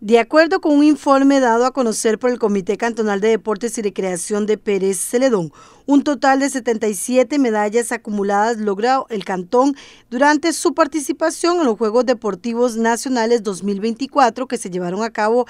De acuerdo con un informe dado a conocer por el Comité Cantonal de Deportes y Recreación de Pérez Celedón, un total de 77 medallas acumuladas logró el cantón durante su participación en los Juegos Deportivos Nacionales 2024 que se llevaron a cabo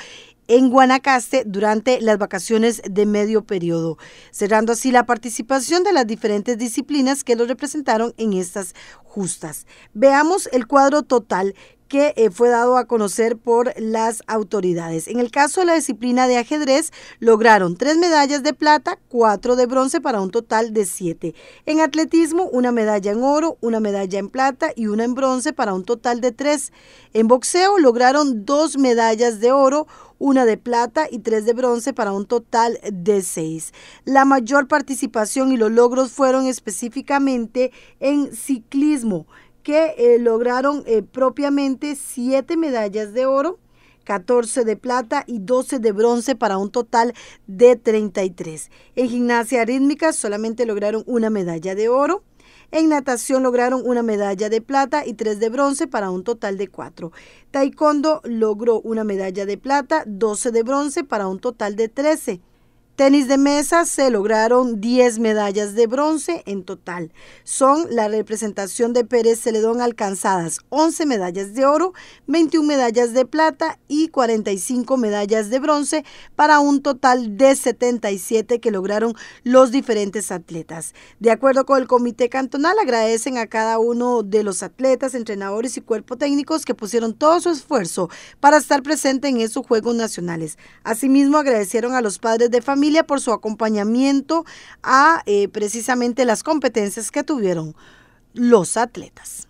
en Guanacaste durante las vacaciones de medio periodo, cerrando así la participación de las diferentes disciplinas que lo representaron en estas justas. Veamos el cuadro total que eh, fue dado a conocer por las autoridades. En el caso de la disciplina de ajedrez, lograron tres medallas de plata, cuatro de bronce para un total de siete. En atletismo, una medalla en oro, una medalla en plata y una en bronce para un total de tres. En boxeo lograron dos medallas de oro, una de plata y tres de bronce para un total de seis. La mayor participación y los logros fueron específicamente en ciclismo que eh, lograron eh, propiamente siete medallas de oro, 14 de plata y 12 de bronce para un total de 33. En gimnasia rítmica solamente lograron una medalla de oro. En natación lograron una medalla de plata y tres de bronce para un total de cuatro. Taekwondo logró una medalla de plata, 12 de bronce para un total de 13. Tenis de mesa se lograron 10 medallas de bronce en total. Son la representación de Pérez Celedón alcanzadas 11 medallas de oro, 21 medallas de plata y 45 medallas de bronce para un total de 77 que lograron los diferentes atletas. De acuerdo con el comité cantonal, agradecen a cada uno de los atletas, entrenadores y cuerpo técnicos que pusieron todo su esfuerzo para estar presente en esos Juegos Nacionales. Asimismo, agradecieron a los padres de familia por su acompañamiento a eh, precisamente las competencias que tuvieron los atletas.